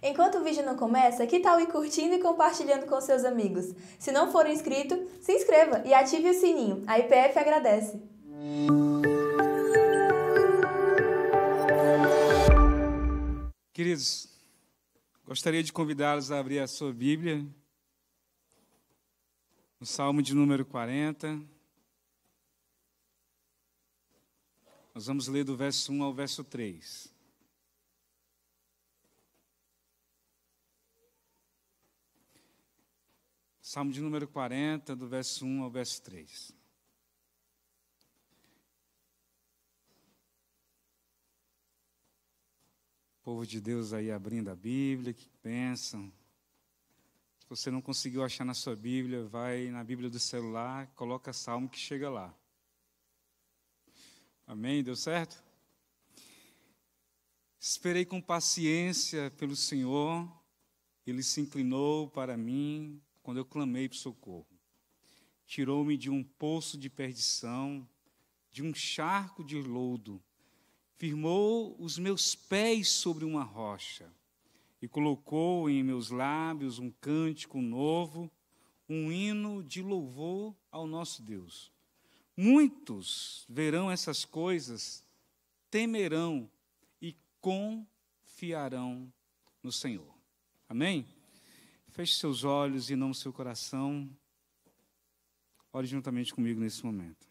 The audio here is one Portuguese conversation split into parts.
Enquanto o vídeo não começa, que tal ir curtindo e compartilhando com seus amigos? Se não for inscrito, se inscreva e ative o sininho. A IPF agradece. Queridos, gostaria de convidá-los a abrir a sua Bíblia no Salmo de número 40. Nós vamos ler do verso 1 ao verso 3. Salmo de número 40, do verso 1 ao verso 3. povo de Deus aí abrindo a Bíblia, que pensam. Se você não conseguiu achar na sua Bíblia, vai na Bíblia do celular, coloca Salmo que chega lá. Amém? Deu certo? Esperei com paciência pelo Senhor, ele se inclinou para mim quando eu clamei por socorro. Tirou-me de um poço de perdição, de um charco de lodo. Firmou os meus pés sobre uma rocha e colocou em meus lábios um cântico novo, um hino de louvor ao nosso Deus. Muitos verão essas coisas, temerão e confiarão no Senhor. Amém? Feche seus olhos e não seu coração. Ore juntamente comigo nesse momento.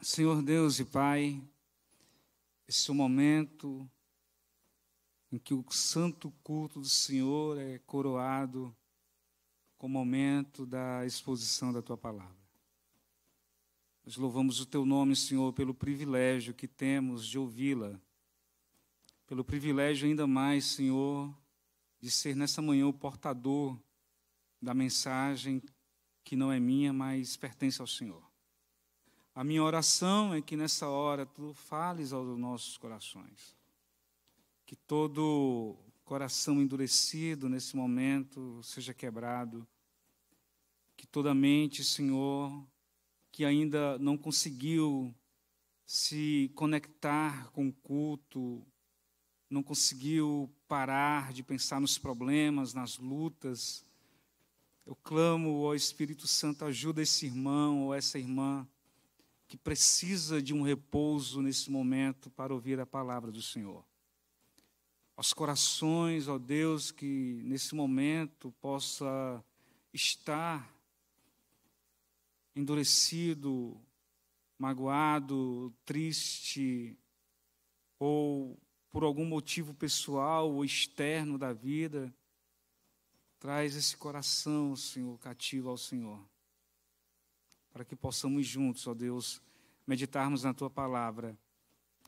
Senhor Deus e Pai, esse é o momento em que o santo culto do Senhor é coroado com o momento da exposição da tua palavra. Nós louvamos o teu nome, Senhor, pelo privilégio que temos de ouvi-la, pelo privilégio ainda mais, Senhor, de ser nessa manhã o portador da mensagem que não é minha, mas pertence ao Senhor. A minha oração é que nessa hora tu fales aos nossos corações. Que todo coração endurecido nesse momento seja quebrado. Que toda mente, Senhor, que ainda não conseguiu se conectar com o culto, não conseguiu parar de pensar nos problemas, nas lutas. Eu clamo ao Espírito Santo, ajuda esse irmão ou essa irmã que precisa de um repouso nesse momento para ouvir a palavra do Senhor. Aos corações, ó Deus, que nesse momento possa estar endurecido, magoado, triste ou por algum motivo pessoal ou externo da vida, traz esse coração, Senhor, cativo ao Senhor, para que possamos juntos, ó Deus, meditarmos na Tua palavra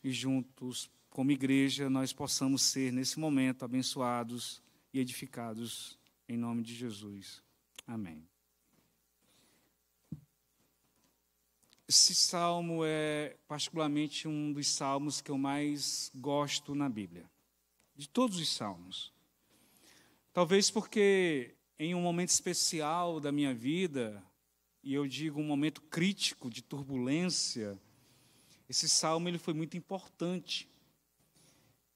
e juntos, como igreja, nós possamos ser, nesse momento, abençoados e edificados, em nome de Jesus. Amém. Esse salmo é particularmente um dos salmos que eu mais gosto na Bíblia, de todos os salmos. Talvez porque em um momento especial da minha vida, e eu digo um momento crítico de turbulência, esse salmo ele foi muito importante.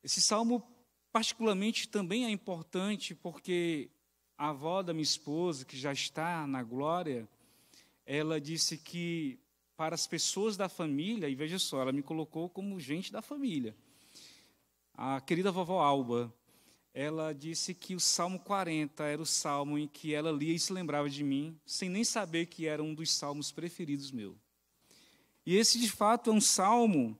Esse salmo particularmente também é importante porque a avó da minha esposa, que já está na glória, ela disse que para as pessoas da família, e veja só, ela me colocou como gente da família. A querida vovó Alba, ela disse que o Salmo 40 era o salmo em que ela lia e se lembrava de mim, sem nem saber que era um dos salmos preferidos meu. E esse, de fato, é um salmo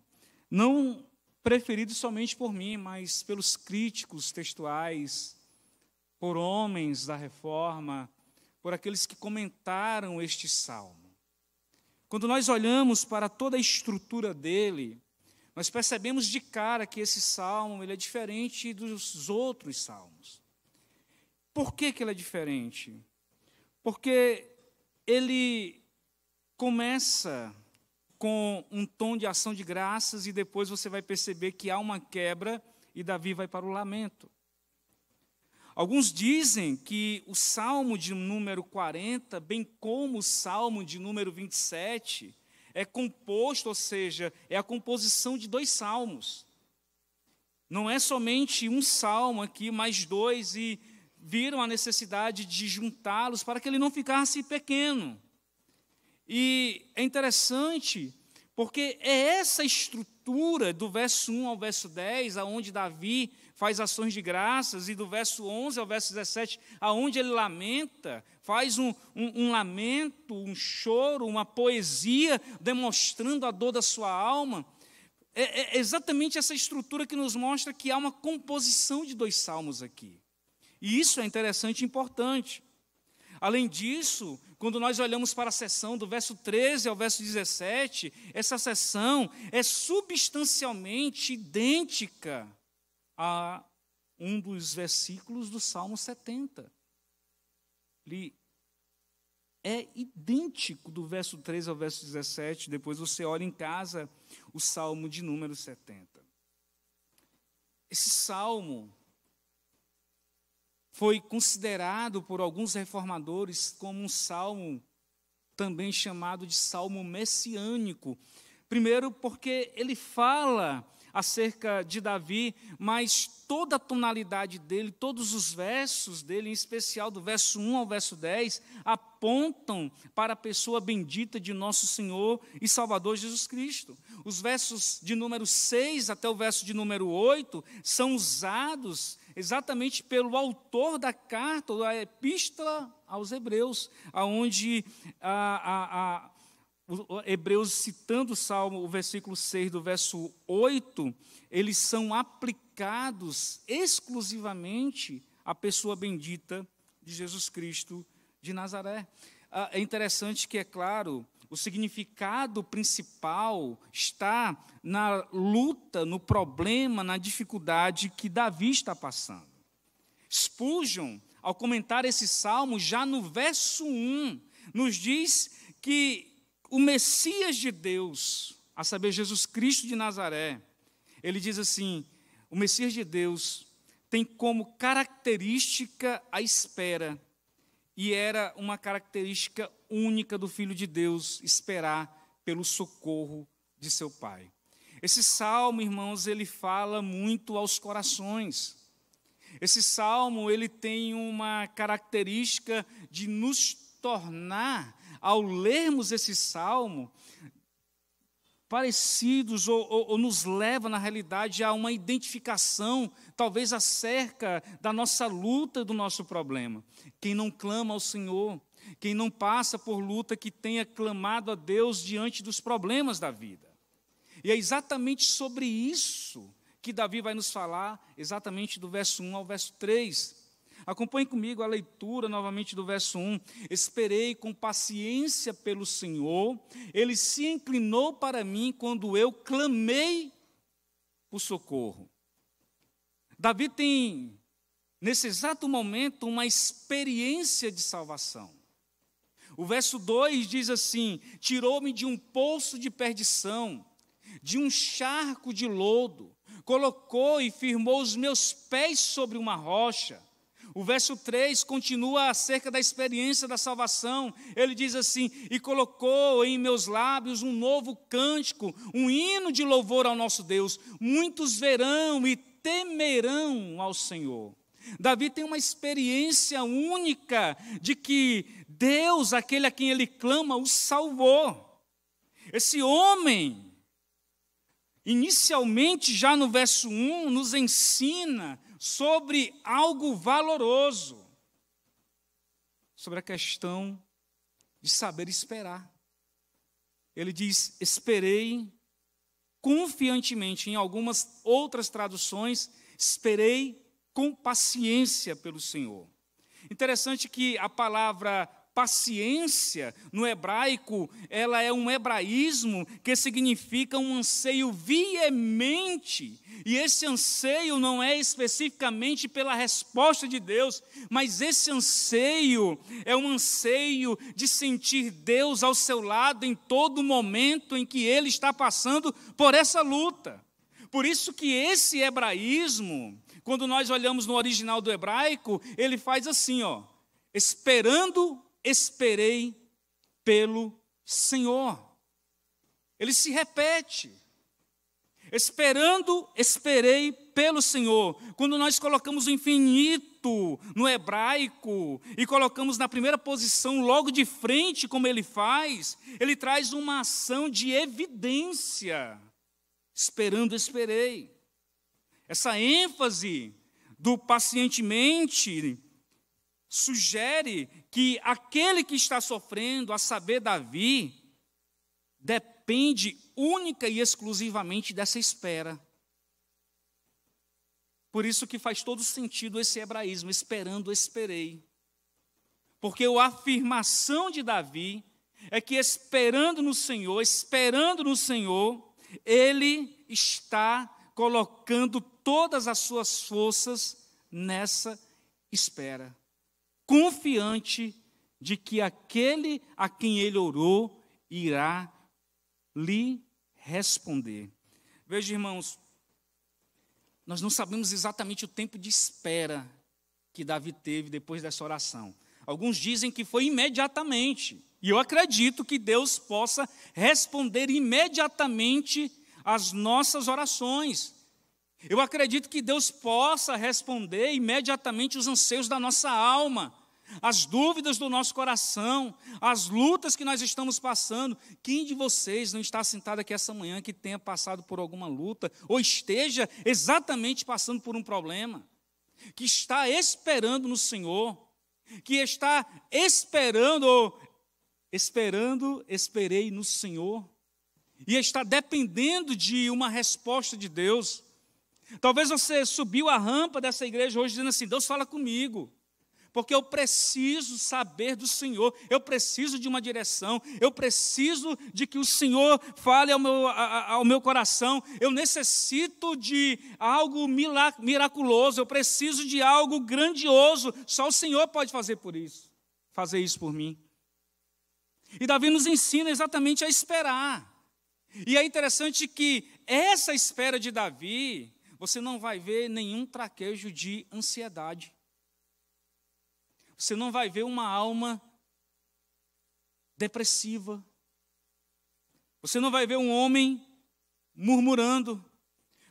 não preferido somente por mim, mas pelos críticos textuais, por homens da reforma, por aqueles que comentaram este salmo. Quando nós olhamos para toda a estrutura dele, nós percebemos de cara que esse salmo ele é diferente dos outros salmos. Por que, que ele é diferente? Porque ele começa com um tom de ação de graças e depois você vai perceber que há uma quebra e Davi vai para o lamento. Alguns dizem que o Salmo de número 40, bem como o Salmo de número 27, é composto, ou seja, é a composição de dois salmos. Não é somente um salmo aqui, mais dois, e viram a necessidade de juntá-los para que ele não ficasse pequeno. E é interessante, porque é essa estrutura do verso 1 ao verso 10, aonde Davi faz ações de graças, e do verso 11 ao verso 17, aonde ele lamenta, faz um, um, um lamento, um choro, uma poesia, demonstrando a dor da sua alma. É, é exatamente essa estrutura que nos mostra que há uma composição de dois salmos aqui. E isso é interessante e importante. Além disso, quando nós olhamos para a seção do verso 13 ao verso 17, essa seção é substancialmente idêntica a um dos versículos do Salmo 70. Ele é idêntico do verso 3 ao verso 17. Depois você olha em casa o Salmo de número 70. Esse salmo foi considerado por alguns reformadores como um salmo também chamado de salmo messiânico. Primeiro, porque ele fala acerca de Davi, mas toda a tonalidade dele, todos os versos dele, em especial do verso 1 ao verso 10, apontam para a pessoa bendita de nosso Senhor e Salvador Jesus Cristo. Os versos de número 6 até o verso de número 8 são usados exatamente pelo autor da carta, da epístola aos Hebreus, aonde a, a, a Hebreus citando o Salmo, o versículo 6 do verso 8, eles são aplicados exclusivamente à pessoa bendita de Jesus Cristo de Nazaré. Ah, é interessante que, é claro, o significado principal está na luta, no problema, na dificuldade que Davi está passando. Spurgeon, ao comentar esse salmo, já no verso 1, nos diz que o Messias de Deus, a saber, Jesus Cristo de Nazaré, ele diz assim: o Messias de Deus tem como característica a espera, e era uma característica única do Filho de Deus, esperar pelo socorro de seu Pai. Esse salmo, irmãos, ele fala muito aos corações. Esse salmo, ele tem uma característica de nos tornar ao lermos esse salmo, parecidos ou, ou, ou, nos leva, na realidade, a uma identificação, talvez acerca da nossa luta, do nosso problema. Quem não clama ao Senhor, quem não passa por luta que tenha clamado a Deus diante dos problemas da vida. E é exatamente sobre isso que Davi vai nos falar, exatamente do verso 1 ao verso 3. Acompanhe comigo a leitura novamente do verso 1. Esperei com paciência pelo Senhor, ele se inclinou para mim quando eu clamei por socorro. Davi tem, nesse exato momento, uma experiência de salvação. O verso 2 diz assim: Tirou-me de um poço de perdição, de um charco de lodo, colocou e firmou os meus pés sobre uma rocha. O verso 3 continua acerca da experiência da salvação. Ele diz assim: E colocou em meus lábios um novo cântico, um hino de louvor ao nosso Deus. Muitos verão e temerão ao Senhor. Davi tem uma experiência única de que Deus, aquele a quem ele clama, o salvou. Esse homem, inicialmente, já no verso 1, nos ensina sobre algo valoroso, sobre a questão de saber esperar. Ele diz: Esperei confiantemente, em algumas outras traduções, esperei com paciência pelo Senhor. Interessante que a palavra paciência, no hebraico, ela é um hebraísmo que significa um anseio veemente. E esse anseio não é especificamente pela resposta de Deus, mas esse anseio é um anseio de sentir Deus ao seu lado em todo momento em que ele está passando por essa luta. Por isso que esse hebraísmo, quando nós olhamos no original do hebraico, ele faz assim, ó, esperando esperei pelo Senhor. Ele se repete. Esperando, esperei pelo Senhor. Quando nós colocamos o infinito no hebraico e colocamos na primeira posição, logo de frente, como ele faz, ele traz uma ação de evidência. Esperando, esperei. Essa ênfase do pacientemente sugere que aquele que está sofrendo, a saber, Davi, depende única e exclusivamente dessa espera. Por isso que faz todo sentido esse hebraísmo, esperando, esperei. Porque a afirmação de Davi é que esperando no Senhor, esperando no Senhor, ele está colocando todas as suas forças nessa espera confiante de que aquele a quem ele orou irá lhe responder. Veja, irmãos, nós não sabemos exatamente o tempo de espera que Davi teve depois dessa oração. Alguns dizem que foi imediatamente. E eu acredito que Deus possa responder imediatamente às nossas orações. Eu acredito que Deus possa responder imediatamente os anseios da nossa alma as dúvidas do nosso coração, as lutas que nós estamos passando. Quem de vocês não está sentado aqui essa manhã que tenha passado por alguma luta ou esteja exatamente passando por um problema, que está esperando no Senhor, que está esperando ou esperando, esperei no Senhor e está dependendo de uma resposta de Deus. Talvez você subiu a rampa dessa igreja hoje dizendo assim: Deus fala comigo porque eu preciso saber do Senhor, eu preciso de uma direção, eu preciso de que o Senhor fale ao meu, ao meu coração, eu necessito de algo miraculoso, eu preciso de algo grandioso, só o Senhor pode fazer por isso, fazer isso por mim. E Davi nos ensina exatamente a esperar. E é interessante que essa espera de Davi, você não vai ver nenhum traquejo de ansiedade você não vai ver uma alma depressiva. Você não vai ver um homem murmurando.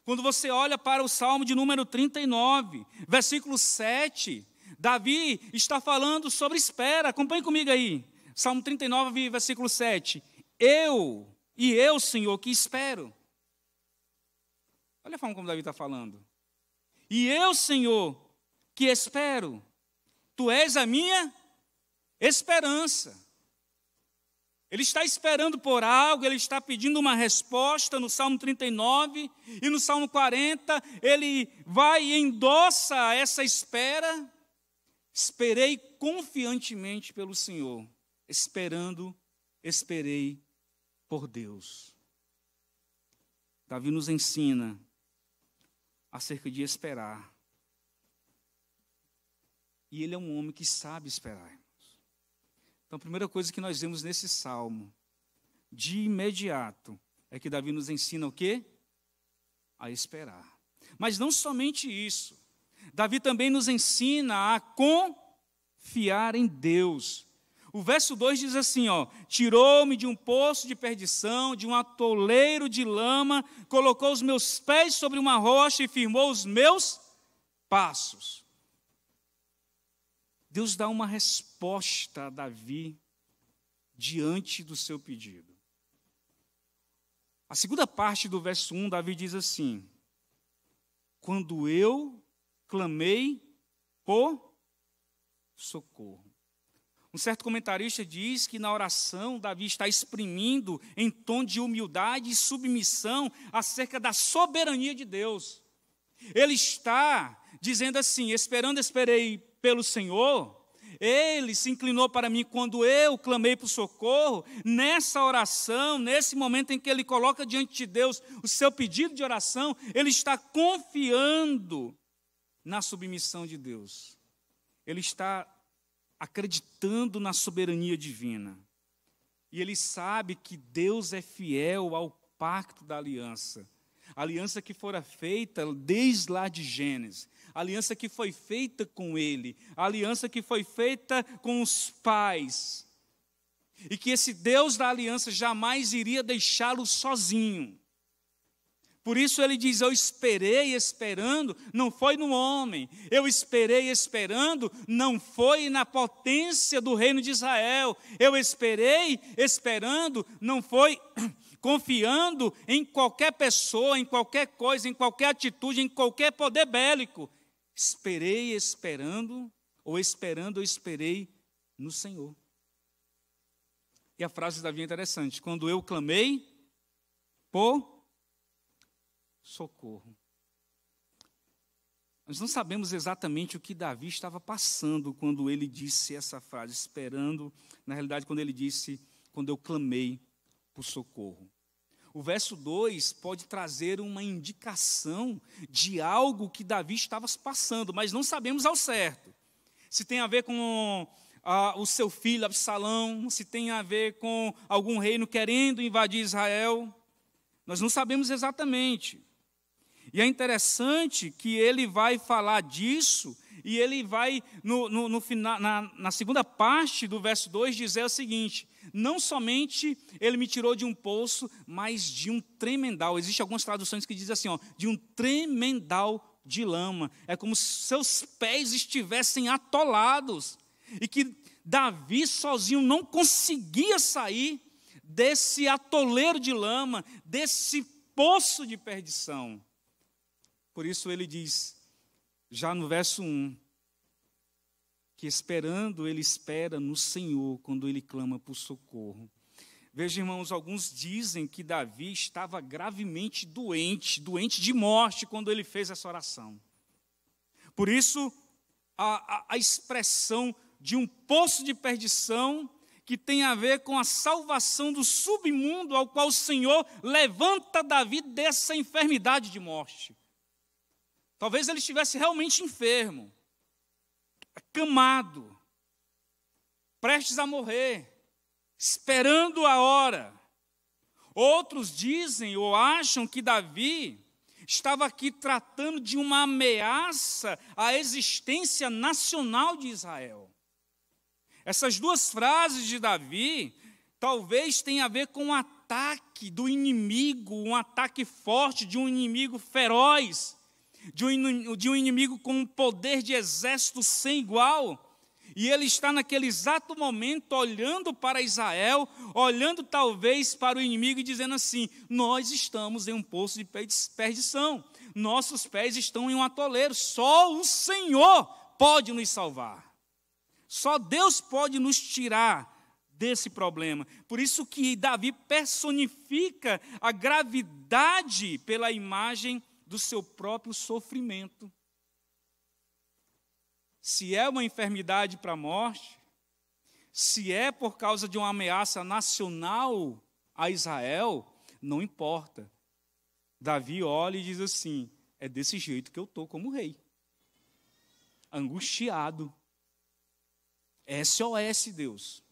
Quando você olha para o Salmo de número 39, versículo 7, Davi está falando sobre espera. Acompanhe comigo aí. Salmo 39, versículo 7. Eu, e eu, Senhor, que espero. Olha a forma como Davi está falando. E eu, Senhor, que espero. Tu és a minha esperança. Ele está esperando por algo, ele está pedindo uma resposta no Salmo 39 e no Salmo 40, ele vai e endossa essa espera. Esperei confiantemente pelo Senhor, esperando, esperei por Deus. Davi nos ensina acerca de esperar. E ele é um homem que sabe esperar. Então, a primeira coisa que nós vemos nesse salmo, de imediato, é que Davi nos ensina o quê? A esperar. Mas não somente isso. Davi também nos ensina a confiar em Deus. O verso 2 diz assim, ó: "Tirou-me de um poço de perdição, de um atoleiro de lama, colocou os meus pés sobre uma rocha e firmou os meus passos." Deus dá uma resposta a Davi diante do seu pedido. A segunda parte do verso 1, Davi diz assim: Quando eu clamei por socorro. Um certo comentarista diz que na oração Davi está exprimindo em tom de humildade e submissão acerca da soberania de Deus. Ele está dizendo assim: esperando, esperei, pelo Senhor. Ele se inclinou para mim quando eu clamei por socorro. Nessa oração, nesse momento em que ele coloca diante de Deus o seu pedido de oração, ele está confiando na submissão de Deus. Ele está acreditando na soberania divina. E ele sabe que Deus é fiel ao pacto da aliança. A aliança que fora feita desde lá de Gênesis a aliança que foi feita com ele, a aliança que foi feita com os pais. E que esse Deus da aliança jamais iria deixá-lo sozinho. Por isso ele diz: Eu esperei esperando, não foi no homem. Eu esperei esperando, não foi na potência do reino de Israel. Eu esperei esperando, não foi confiando em qualquer pessoa, em qualquer coisa, em qualquer atitude, em qualquer poder bélico. Esperei esperando, ou esperando eu esperei no Senhor. E a frase da Davi é interessante: quando eu clamei por socorro. Nós não sabemos exatamente o que Davi estava passando quando ele disse essa frase, esperando, na realidade, quando ele disse, quando eu clamei por socorro. O verso 2 pode trazer uma indicação de algo que Davi estava passando, mas não sabemos ao certo. Se tem a ver com ah, o seu filho Absalão, se tem a ver com algum reino querendo invadir Israel, nós não sabemos exatamente. E é interessante que ele vai falar disso, e ele vai, no, no, no final, na, na segunda parte do verso 2, dizer o seguinte: não somente ele me tirou de um poço, mas de um tremendal. Existem algumas traduções que dizem assim, ó, de um tremendal de lama. É como se seus pés estivessem atolados e que Davi sozinho não conseguia sair desse atoleiro de lama, desse poço de perdição. Por isso ele diz, já no verso 1, que esperando ele espera no Senhor quando ele clama por socorro. Veja, irmãos, alguns dizem que Davi estava gravemente doente, doente de morte, quando ele fez essa oração. Por isso, a, a, a expressão de um poço de perdição que tem a ver com a salvação do submundo ao qual o Senhor levanta Davi dessa enfermidade de morte. Talvez ele estivesse realmente enfermo, acamado, prestes a morrer, esperando a hora. Outros dizem ou acham que Davi estava aqui tratando de uma ameaça à existência nacional de Israel. Essas duas frases de Davi talvez tenham a ver com um ataque do inimigo, um ataque forte de um inimigo feroz de um inimigo com um poder de exército sem igual. E ele está naquele exato momento olhando para Israel, olhando talvez para o inimigo e dizendo assim: Nós estamos em um poço de perdição, nossos pés estão em um atoleiro, só o Senhor pode nos salvar, só Deus pode nos tirar desse problema. Por isso que Davi personifica a gravidade pela imagem de do seu próprio sofrimento. Se é uma enfermidade para a morte, se é por causa de uma ameaça nacional a Israel, não importa. Davi olha e diz assim: é desse jeito que eu estou como rei. Angustiado. SOS, Deus.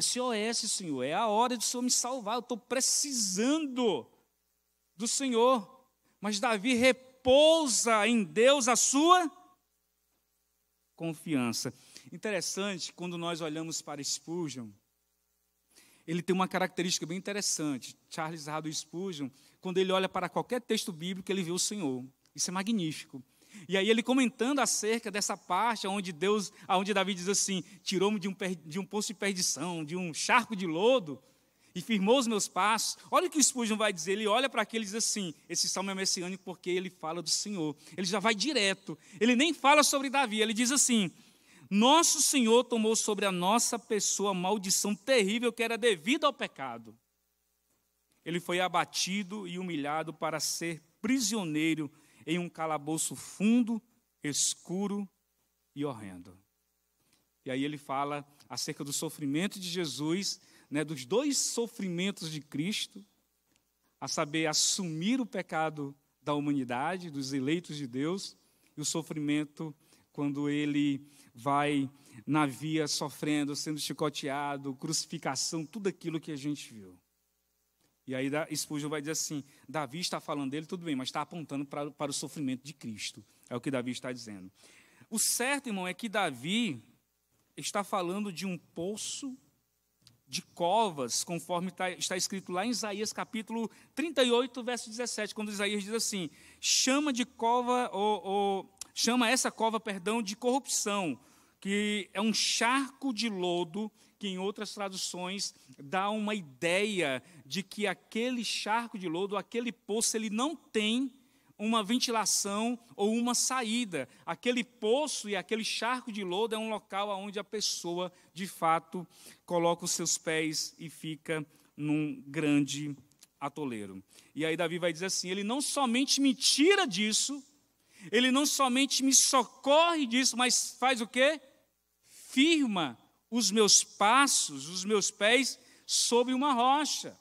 SOS, Senhor. É a hora de o Senhor me salvar. Eu estou precisando do Senhor. Mas Davi repousa em Deus a sua confiança. Interessante quando nós olhamos para Spurgeon, ele tem uma característica bem interessante. Charles Rado Spurgeon, quando ele olha para qualquer texto bíblico, ele vê o Senhor. Isso é magnífico. E aí ele comentando acerca dessa parte onde Deus, onde Davi diz assim, tirou-me de um, de um poço de perdição, de um charco de lodo, e firmou os meus passos. Olha o que o Spurgeon vai dizer, ele olha para aqueles e diz assim, esse salmo é messiânico porque ele fala do Senhor. Ele já vai direto, ele nem fala sobre Davi, ele diz assim, nosso Senhor tomou sobre a nossa pessoa a maldição terrível que era devida ao pecado. Ele foi abatido e humilhado para ser prisioneiro em um calabouço fundo, escuro e horrendo. E aí ele fala acerca do sofrimento de Jesus né, dos dois sofrimentos de Cristo, a saber, assumir o pecado da humanidade, dos eleitos de Deus, e o sofrimento quando ele vai na via sofrendo, sendo chicoteado, crucificação, tudo aquilo que a gente viu. E aí Spurgeon vai dizer assim: Davi está falando dele, tudo bem, mas está apontando para, para o sofrimento de Cristo. É o que Davi está dizendo. O certo, irmão, é que Davi está falando de um poço de covas, conforme tá, está escrito lá em Isaías capítulo 38, verso 17, quando Isaías diz assim: chama de cova, ou, ou, chama essa cova, perdão, de corrupção, que é um charco de lodo, que em outras traduções dá uma ideia de que aquele charco de lodo, aquele poço, ele não tem uma ventilação ou uma saída. Aquele poço e aquele charco de lodo é um local onde a pessoa, de fato, coloca os seus pés e fica num grande atoleiro. E aí Davi vai dizer assim: ele não somente me tira disso, ele não somente me socorre disso, mas faz o quê? Firma os meus passos, os meus pés sobre uma rocha.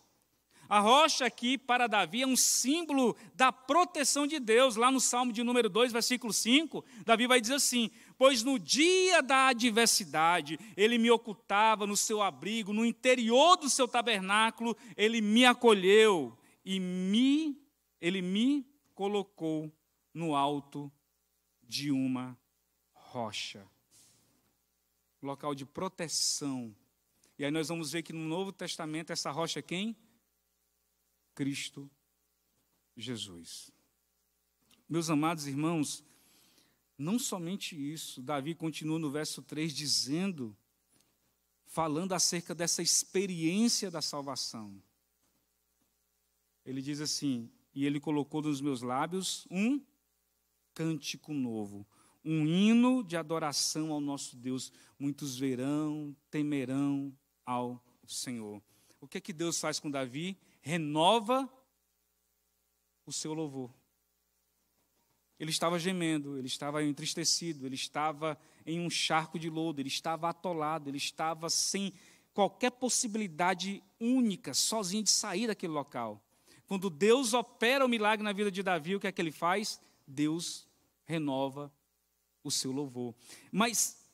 A rocha aqui para Davi é um símbolo da proteção de Deus. Lá no Salmo de número 2, versículo 5, Davi vai dizer assim: Pois no dia da adversidade ele me ocultava no seu abrigo, no interior do seu tabernáculo, ele me acolheu e me ele me colocou no alto de uma rocha. Local de proteção. E aí nós vamos ver que no Novo Testamento essa rocha é quem? Cristo Jesus. Meus amados irmãos, não somente isso, Davi continua no verso 3 dizendo, falando acerca dessa experiência da salvação. Ele diz assim: E ele colocou nos meus lábios um cântico novo, um hino de adoração ao nosso Deus. Muitos verão, temerão ao Senhor. O que é que Deus faz com Davi? renova o seu louvor. Ele estava gemendo, ele estava entristecido, ele estava em um charco de lodo, ele estava atolado, ele estava sem qualquer possibilidade única, sozinho, de sair daquele local. Quando Deus opera o milagre na vida de Davi, o que é que ele faz? Deus renova o seu louvor. Mas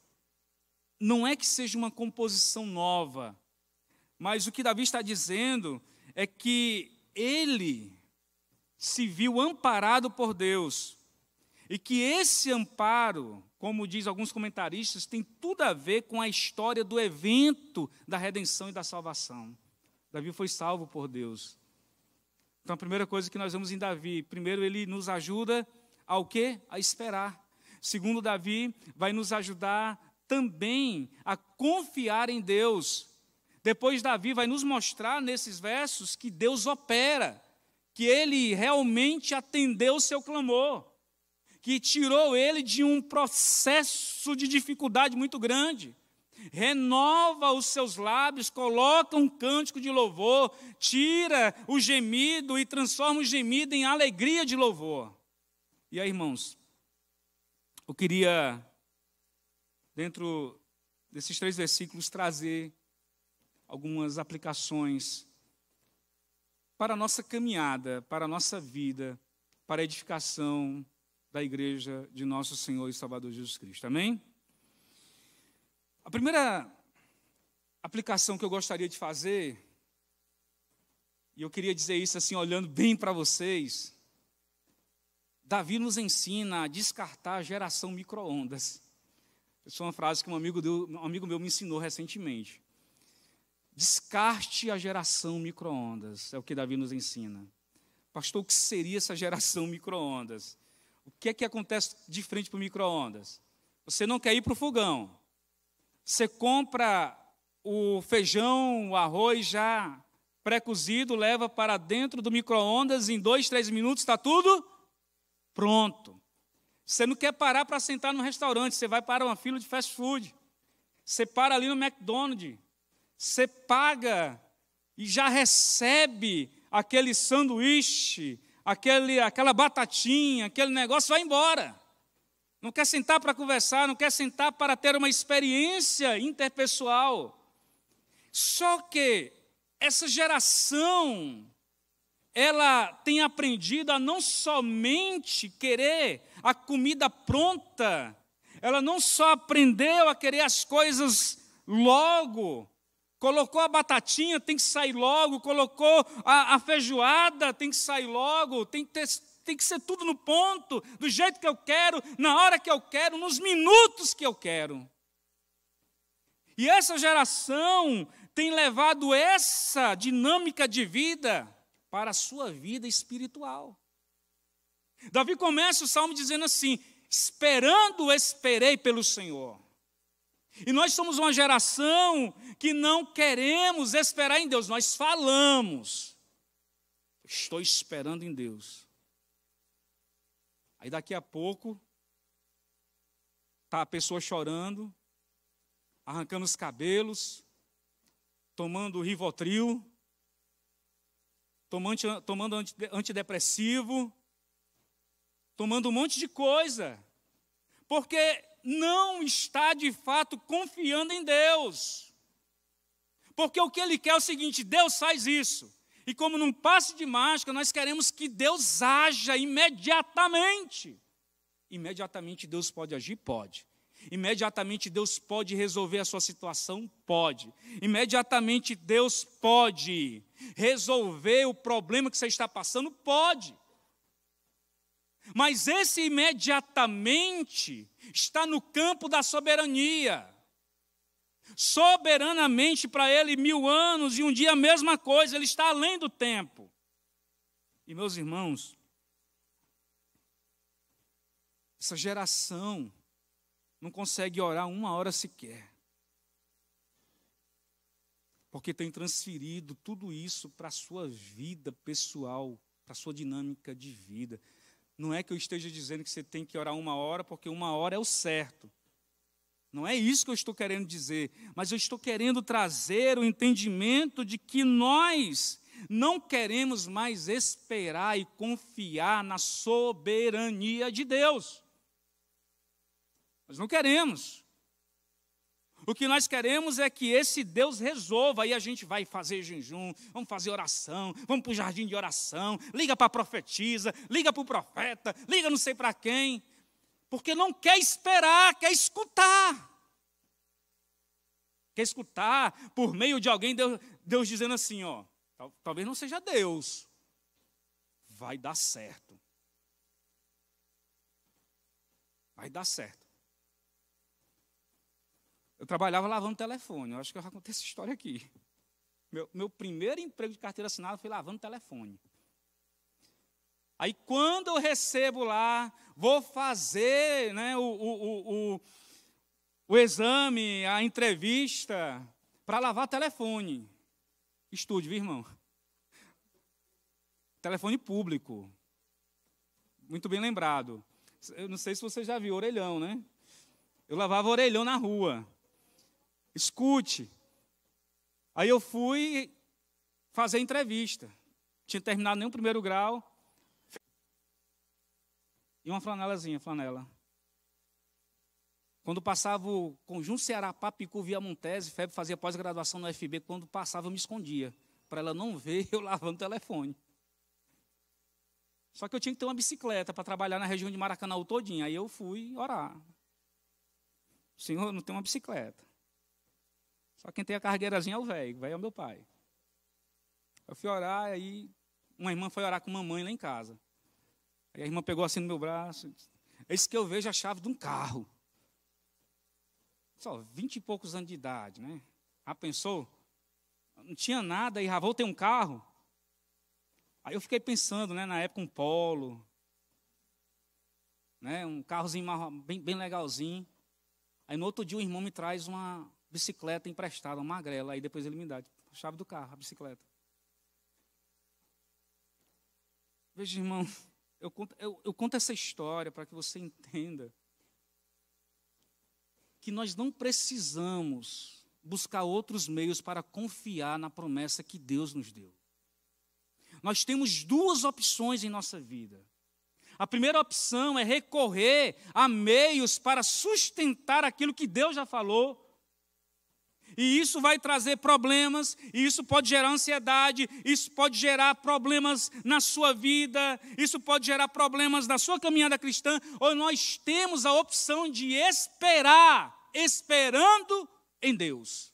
não é que seja uma composição nova, mas o que Davi está dizendo é que ele se viu amparado por Deus. E que esse amparo, como diz alguns comentaristas, tem tudo a ver com a história do evento da redenção e da salvação. Davi foi salvo por Deus. Então a primeira coisa que nós vemos em Davi, primeiro ele nos ajuda ao quê? A esperar. Segundo Davi, vai nos ajudar também a confiar em Deus. Depois, Davi vai nos mostrar nesses versos que Deus opera, que ele realmente atendeu o seu clamor, que tirou ele de um processo de dificuldade muito grande renova os seus lábios, coloca um cântico de louvor, tira o gemido e transforma o gemido em alegria de louvor. E aí, irmãos, eu queria, dentro desses três versículos, trazer algumas aplicações para a nossa caminhada, para a nossa vida, para a edificação da igreja de nosso Senhor e Salvador Jesus Cristo. Amém? A primeira aplicação que eu gostaria de fazer, e eu queria dizer isso assim, olhando bem para vocês, Davi nos ensina a descartar a geração micro-ondas. Isso é uma frase que um amigo, um amigo meu me ensinou recentemente. Descarte a geração microondas, é o que Davi nos ensina. Pastor, o que seria essa geração microondas? O que é que acontece de frente para o microondas? Você não quer ir para o fogão. Você compra o feijão, o arroz já pré-cozido, leva para dentro do microondas, em dois, três minutos está tudo pronto. Você não quer parar para sentar no restaurante, você vai para uma fila de fast food. Você para ali no McDonald's, você paga e já recebe aquele sanduíche, aquele, aquela batatinha, aquele negócio, vai embora. Não quer sentar para conversar, não quer sentar para ter uma experiência interpessoal. Só que essa geração, ela tem aprendido a não somente querer a comida pronta, ela não só aprendeu a querer as coisas logo, Colocou a batatinha, tem que sair logo. Colocou a, a feijoada, tem que sair logo. Tem que, ter, tem que ser tudo no ponto, do jeito que eu quero, na hora que eu quero, nos minutos que eu quero. E essa geração tem levado essa dinâmica de vida para a sua vida espiritual. Davi começa o salmo dizendo assim: Esperando, esperei pelo Senhor. E nós somos uma geração que não queremos esperar em Deus, nós falamos. Estou esperando em Deus. Aí daqui a pouco tá a pessoa chorando, arrancando os cabelos, tomando Rivotril, tomando, tomando antidepressivo, tomando um monte de coisa. Porque não está de fato confiando em Deus. Porque o que ele quer é o seguinte: Deus faz isso. E como num passe de mágica, nós queremos que Deus haja imediatamente. Imediatamente Deus pode agir? Pode. Imediatamente Deus pode resolver a sua situação? Pode. Imediatamente Deus pode resolver o problema que você está passando? Pode. Mas esse imediatamente está no campo da soberania. Soberanamente para ele, mil anos e um dia a mesma coisa, ele está além do tempo. E meus irmãos, essa geração não consegue orar uma hora sequer, porque tem transferido tudo isso para a sua vida pessoal, para a sua dinâmica de vida. Não é que eu esteja dizendo que você tem que orar uma hora, porque uma hora é o certo. Não é isso que eu estou querendo dizer, mas eu estou querendo trazer o entendimento de que nós não queremos mais esperar e confiar na soberania de Deus. Nós não queremos. O que nós queremos é que esse Deus resolva. Aí a gente vai fazer jejum, vamos fazer oração, vamos para o jardim de oração, liga para a profetisa, liga para o profeta, liga não sei para quem. Porque não quer esperar, quer escutar. Quer escutar por meio de alguém, Deus, Deus dizendo assim: ó, talvez não seja Deus, vai dar certo. Vai dar certo. Eu trabalhava lavando telefone, eu acho que eu já contei essa história aqui. Meu, meu primeiro emprego de carteira assinada foi lavando telefone. Aí quando eu recebo lá, vou fazer né, o, o, o, o exame, a entrevista, para lavar telefone. Estude, viu, irmão? Telefone público. Muito bem lembrado. Eu não sei se você já viu orelhão, né? Eu lavava orelhão na rua escute. Aí eu fui fazer entrevista. Tinha terminado nem o primeiro grau. E uma flanelazinha, flanela. Quando passava o conjunto Ceará, Papicu, Via Montese, Febre fazia pós-graduação no FB, quando passava eu me escondia, para ela não ver eu lavando o telefone. Só que eu tinha que ter uma bicicleta para trabalhar na região de Maracanã todinha. Aí eu fui orar. Senhor, não tem uma bicicleta. Só quem tem a cargueirazinha é o velho, o velho é o meu pai. Eu fui orar, aí uma irmã foi orar com mamãe lá em casa. Aí a irmã pegou assim no meu braço, isso que eu vejo a chave de um carro. Só vinte e poucos anos de idade, né? Ah, pensou? Não tinha nada e já vou ter um carro? Aí eu fiquei pensando, né? Na época um polo, né? Um carrozinho bem, bem legalzinho. Aí no outro dia o irmão me traz uma, bicicleta emprestada, uma magrela, aí depois ele me dá tipo, a chave do carro, a bicicleta. Veja, irmão, eu conto, eu, eu conto essa história para que você entenda que nós não precisamos buscar outros meios para confiar na promessa que Deus nos deu. Nós temos duas opções em nossa vida. A primeira opção é recorrer a meios para sustentar aquilo que Deus já falou e isso vai trazer problemas, e isso pode gerar ansiedade, isso pode gerar problemas na sua vida, isso pode gerar problemas na sua caminhada cristã, ou nós temos a opção de esperar, esperando em Deus.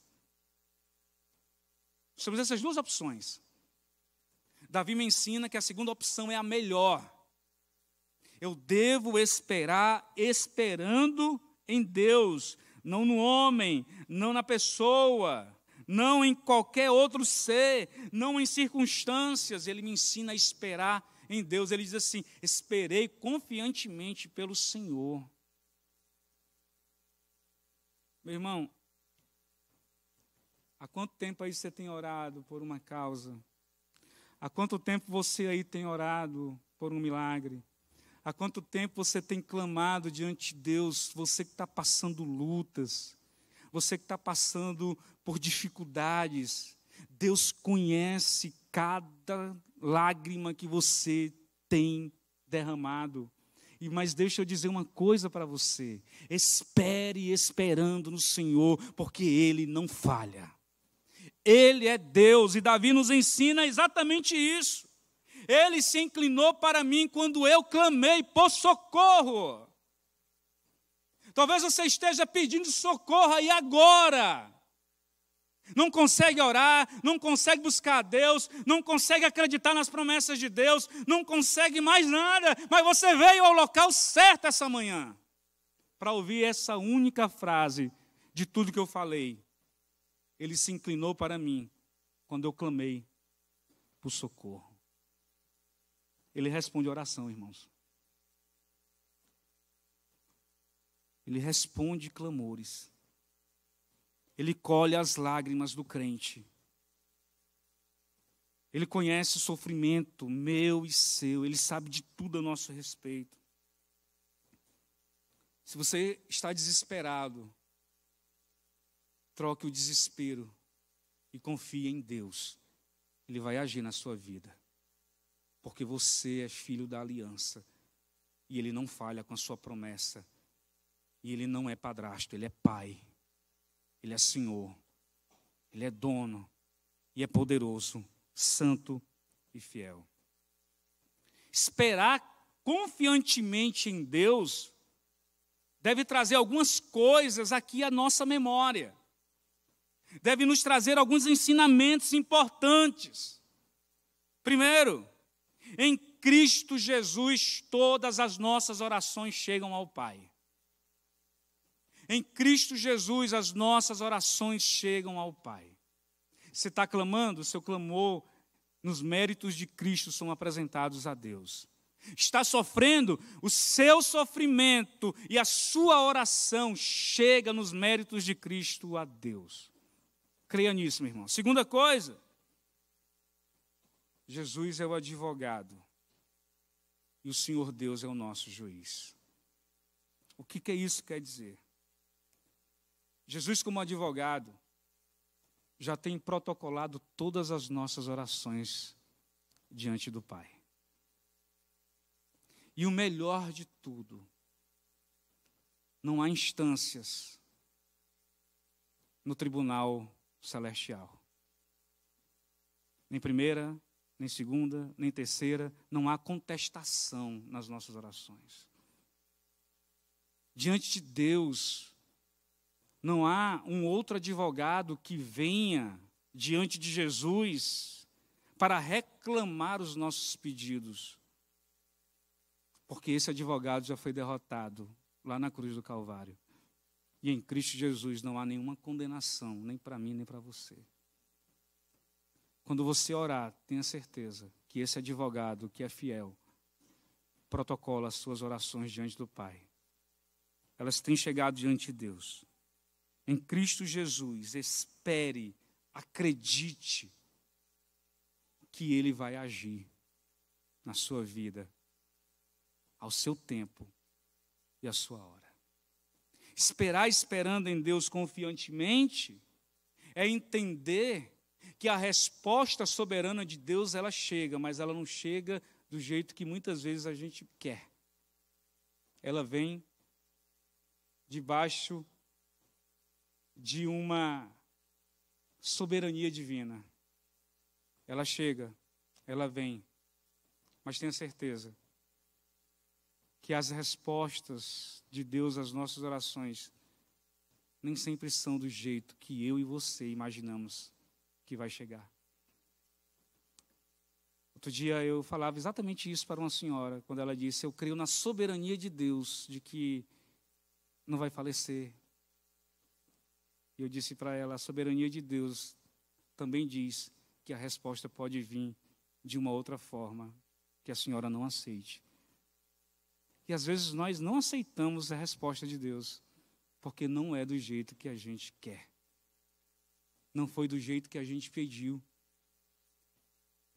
temos essas duas opções. Davi me ensina que a segunda opção é a melhor. Eu devo esperar esperando em Deus, não no homem, não na pessoa, não em qualquer outro ser, não em circunstâncias. Ele me ensina a esperar em Deus. Ele diz assim: esperei confiantemente pelo Senhor. Meu irmão, há quanto tempo aí você tem orado por uma causa? Há quanto tempo você aí tem orado por um milagre? Há quanto tempo você tem clamado diante de Deus, você que está passando lutas, você que está passando por dificuldades. Deus conhece cada lágrima que você tem derramado. E mas deixa eu dizer uma coisa para você: espere esperando no Senhor, porque Ele não falha. Ele é Deus e Davi nos ensina exatamente isso. Ele se inclinou para mim quando eu clamei por socorro. Talvez você esteja pedindo socorro aí agora. Não consegue orar, não consegue buscar a Deus, não consegue acreditar nas promessas de Deus, não consegue mais nada, mas você veio ao local certo essa manhã para ouvir essa única frase de tudo que eu falei. Ele se inclinou para mim quando eu clamei por socorro. Ele responde oração, irmãos. Ele responde clamores. Ele colhe as lágrimas do crente. Ele conhece o sofrimento meu e seu, ele sabe de tudo a nosso respeito. Se você está desesperado, troque o desespero e confie em Deus. Ele vai agir na sua vida porque você é filho da aliança e ele não falha com a sua promessa. E ele não é padrasto, ele é pai. Ele é senhor. Ele é dono e é poderoso, santo e fiel. Esperar confiantemente em Deus deve trazer algumas coisas aqui à nossa memória. Deve nos trazer alguns ensinamentos importantes. Primeiro, em Cristo Jesus, todas as nossas orações chegam ao Pai. Em Cristo Jesus, as nossas orações chegam ao Pai. Você está clamando, o seu clamor nos méritos de Cristo são apresentados a Deus. Está sofrendo, o seu sofrimento e a sua oração chega nos méritos de Cristo a Deus. Creia nisso, meu irmão. Segunda coisa, Jesus é o advogado e o Senhor Deus é o nosso juiz. O que, que isso quer dizer? Jesus, como advogado, já tem protocolado todas as nossas orações diante do Pai. E o melhor de tudo, não há instâncias no tribunal celestial. Nem primeira, nem segunda, nem terceira, não há contestação nas nossas orações. Diante de Deus, não há um outro advogado que venha diante de Jesus para reclamar os nossos pedidos. Porque esse advogado já foi derrotado lá na cruz do Calvário. E em Cristo Jesus não há nenhuma condenação, nem para mim, nem para você. Quando você orar, tenha certeza que esse advogado que é fiel protocola as suas orações diante do Pai. Elas têm chegado diante de Deus. Em Cristo Jesus, espere, acredite que Ele vai agir na sua vida, ao seu tempo e à sua hora. Esperar esperando em Deus confiantemente é entender que a resposta soberana de Deus ela chega, mas ela não chega do jeito que muitas vezes a gente quer. Ela vem debaixo de uma soberania divina. Ela chega, ela vem. Mas tenha certeza que as respostas de Deus às nossas orações nem sempre são do jeito que eu e você imaginamos que vai chegar. Outro dia eu falava exatamente isso para uma senhora, quando ela disse: Eu creio na soberania de Deus, de que não vai falecer. E eu disse para ela: A soberania de Deus também diz que a resposta pode vir de uma outra forma, que a senhora não aceite. E às vezes nós não aceitamos a resposta de Deus, porque não é do jeito que a gente quer não foi do jeito que a gente pediu.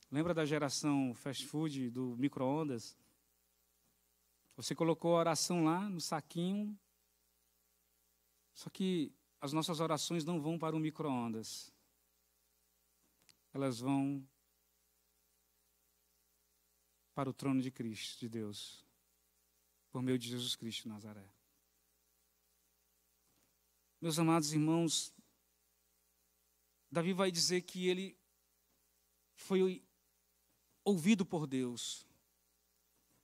Lembra da geração fast food, do micro-ondas? Você colocou a oração lá no saquinho, só que as nossas orações não vão para o micro-ondas. Elas vão para o trono de Cristo, de Deus, por meio de Jesus Cristo Nazaré. Meus amados irmãos, Davi vai dizer que ele foi ouvido por Deus.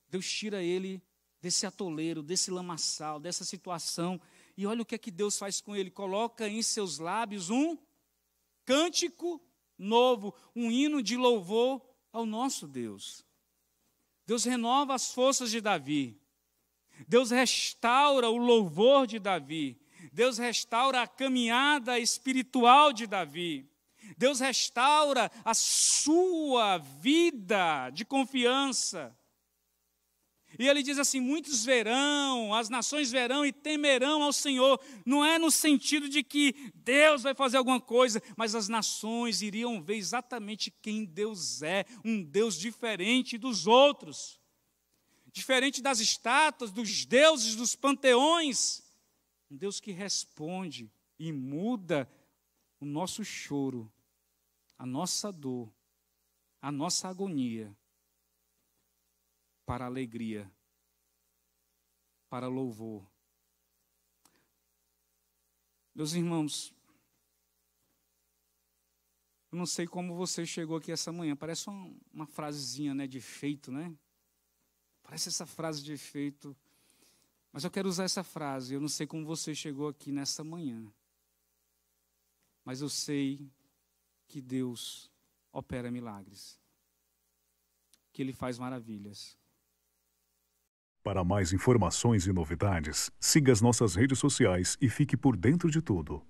Deus tira ele desse atoleiro, desse lamaçal, dessa situação. E olha o que é que Deus faz com ele: coloca em seus lábios um cântico novo, um hino de louvor ao nosso Deus. Deus renova as forças de Davi. Deus restaura o louvor de Davi. Deus restaura a caminhada espiritual de Davi. Deus restaura a sua vida de confiança. E ele diz assim: muitos verão, as nações verão e temerão ao Senhor. Não é no sentido de que Deus vai fazer alguma coisa, mas as nações iriam ver exatamente quem Deus é, um Deus diferente dos outros, diferente das estátuas, dos deuses, dos panteões um Deus que responde e muda o nosso choro, a nossa dor, a nossa agonia para alegria, para louvor. Meus irmãos, eu não sei como você chegou aqui essa manhã, parece uma, uma frasezinha né, de efeito, né? Parece essa frase de efeito, mas eu quero usar essa frase. Eu não sei como você chegou aqui nessa manhã. Mas eu sei que Deus opera milagres. Que Ele faz maravilhas. Para mais informações e novidades, siga as nossas redes sociais e fique por dentro de tudo.